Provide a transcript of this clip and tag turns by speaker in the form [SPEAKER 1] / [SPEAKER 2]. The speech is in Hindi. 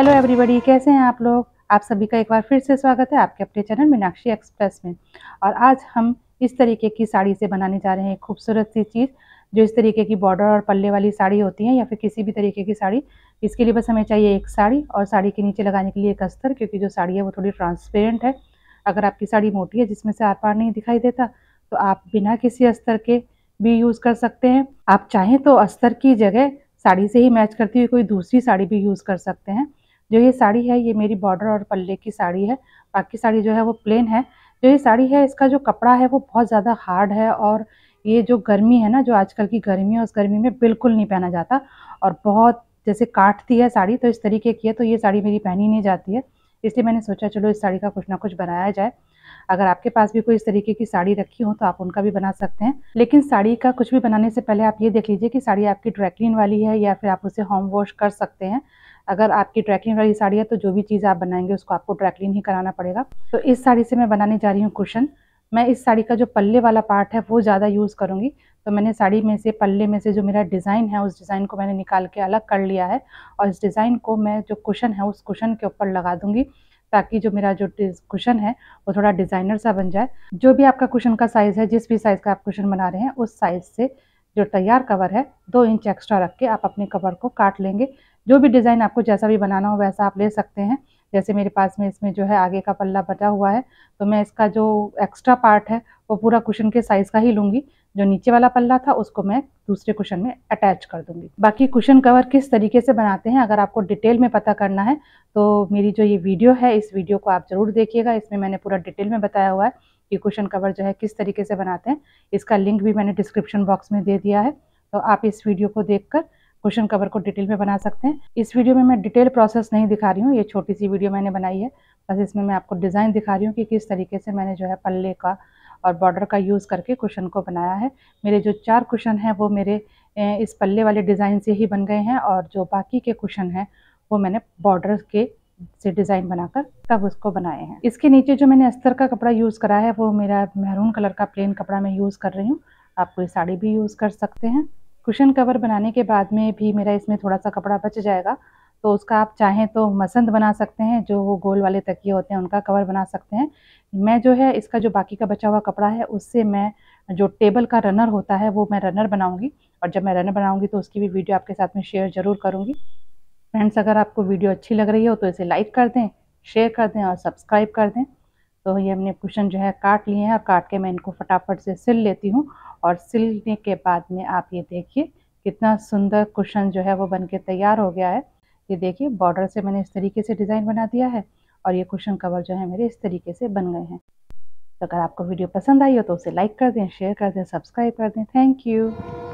[SPEAKER 1] हेलो एवरीबॉडी कैसे हैं आप लोग आप सभी का एक बार फिर से स्वागत है आपके अपने चैनल मीनाक्षी एक्सप्रेस में और आज हम इस तरीके की साड़ी से बनाने जा रहे हैं एक खूबसूरत सी चीज़ जो इस तरीके की बॉर्डर और पल्ले वाली साड़ी होती है या फिर किसी भी तरीके की साड़ी इसके लिए बस हमें चाहिए एक साड़ी और साड़ी के नीचे लगाने के लिए एक अस्तर क्योंकि जो साड़ी है वो थोड़ी ट्रांसपेरेंट है अगर आपकी साड़ी मोटी है जिसमें से आर पार नहीं दिखाई देता तो आप बिना किसी अस्तर के भी यूज़ कर सकते हैं आप चाहें तो अस्तर की जगह साड़ी से ही मैच करती हुई कोई दूसरी साड़ी भी यूज़ कर सकते हैं जो ये साड़ी है ये मेरी बॉर्डर और पल्ले की साड़ी है बाकी साड़ी जो है वो प्लेन है जो ये साड़ी है इसका जो कपड़ा है वो बहुत ज़्यादा हार्ड है और ये जो गर्मी है ना जो आजकल की गर्मी है उस गर्मी में बिल्कुल नहीं पहना जाता और बहुत जैसे काटती है साड़ी तो इस तरीके की है तो ये साड़ी मेरी पहनी नहीं जाती है इसलिए मैंने सोचा चलो इस साड़ी का कुछ ना कुछ बनाया जाए अगर आपके पास भी कोई इस तरीके की साड़ी रखी हो तो आप उनका भी बना सकते हैं लेकिन साड़ी का कुछ भी बनाने से पहले आप ये देख लीजिए कि साड़ी आपकी ड्रैकलिन वाली है या फिर आप उसे होम वॉश कर सकते हैं अगर आपकी ट्रैकिंग वाली साड़ी है तो जो भी चीज़ आप बनाएंगे उसको आपको ट्रैकलिन ही कराना पड़ेगा तो इस साड़ी से मैं बनाने जा रही हूँ कुशन मैं इस साड़ी का जो पल्ले वाला पार्ट है वो ज़्यादा यूज़ करूँगी तो मैंने साड़ी में से पल्ले में से जो मेरा डिज़ाइन है उस डिज़ाइन को मैंने निकाल के अलग कर लिया है और इस डिज़ाइन को मैं जो कुशन है उस कुशन के ऊपर लगा दूँगी ताकि जो मेरा जो कुशन है वो थोड़ा डिज़ाइनर सा बन जाए जो भी आपका कुशन का साइज़ है जिस भी साइज़ का आप कुशन बना रहे हैं उस साइज़ से जो तैयार कवर है दो इंच एक्स्ट्रा रख के आप अपने कवर को काट लेंगे जो भी डिज़ाइन आपको जैसा भी बनाना हो वैसा आप ले सकते हैं जैसे मेरे पास में इसमें जो है आगे का पल्ला बचा हुआ है तो मैं इसका जो एक्स्ट्रा पार्ट है वो पूरा कुशन के साइज़ का ही लूँगी जो नीचे वाला पल्ला था उसको मैं दूसरे कुशन में अटैच कर दूंगी बाकी कुशन कवर किस तरीके से बनाते हैं अगर आपको डिटेल में पता करना है तो मेरी जो ये वीडियो है इस वीडियो को आप ज़रूर देखिएगा इसमें मैंने पूरा डिटेल में बताया हुआ है ये क्वेश्चन कवर जो है किस तरीके से बनाते हैं इसका लिंक भी मैंने डिस्क्रिप्शन बॉक्स में दे दिया है तो आप इस वीडियो को देखकर क्वेश्चन कवर को डिटेल में बना सकते हैं इस वीडियो में मैं डिटेल प्रोसेस नहीं दिखा रही हूँ ये छोटी सी वीडियो मैंने बनाई है बस इसमें मैं आपको डिज़ाइन दिखा रही हूँ कि किस तरीके से मैंने जो है पल्ले का और बॉर्डर का यूज़ करके क्वेश्चन को बनाया है मेरे जो चार क्वेश्चन हैं वो मेरे इस पल्ले वाले डिज़ाइन से ही बन गए हैं और जो बाकी के क्वेश्चन हैं वो मैंने बॉर्डर के से डिज़ाइन बनाकर तब उसको बनाए हैं इसके नीचे जो मैंने अस्तर का कपड़ा यूज़ करा है वो मेरा मेहरून कलर का प्लेन कपड़ा मैं यूज़ कर रही हूँ आप कोई साड़ी भी यूज़ कर सकते हैं कुशन कवर बनाने के बाद में भी मेरा इसमें थोड़ा सा कपड़ा बच जाएगा तो उसका आप चाहें तो मसंद बना सकते हैं जो वो गोल वाले तकिए होते हैं उनका कवर बना सकते हैं मैं जो है इसका जो बाकी का बचा हुआ कपड़ा है उससे मैं जो टेबल का रनर होता है वो मैं रनर बनाऊंगी और जब मैं रनर बनाऊंगी तो उसकी भी वीडियो आपके साथ में शेयर ज़रूर करूंगी फ्रेंड्स अगर आपको वीडियो अच्छी लग रही हो तो इसे लाइक कर दें शेयर कर दें और सब्सक्राइब कर दें तो ये हमने क्वेश्चन जो है काट लिए हैं और काट के मैं इनको फटाफट से सिल लेती हूँ और सिलने के बाद में आप ये देखिए कितना सुंदर क्वेश्चन जो है वो बन के तैयार हो गया है ये देखिए बॉर्डर से मैंने इस तरीके से डिज़ाइन बना दिया है और ये क्वेश्चन कवर जो है मेरे इस तरीके से बन गए हैं तो अगर आपको वीडियो पसंद आई हो तो उसे लाइक कर दें शेयर कर दें सब्सक्राइब कर दें थैंक यू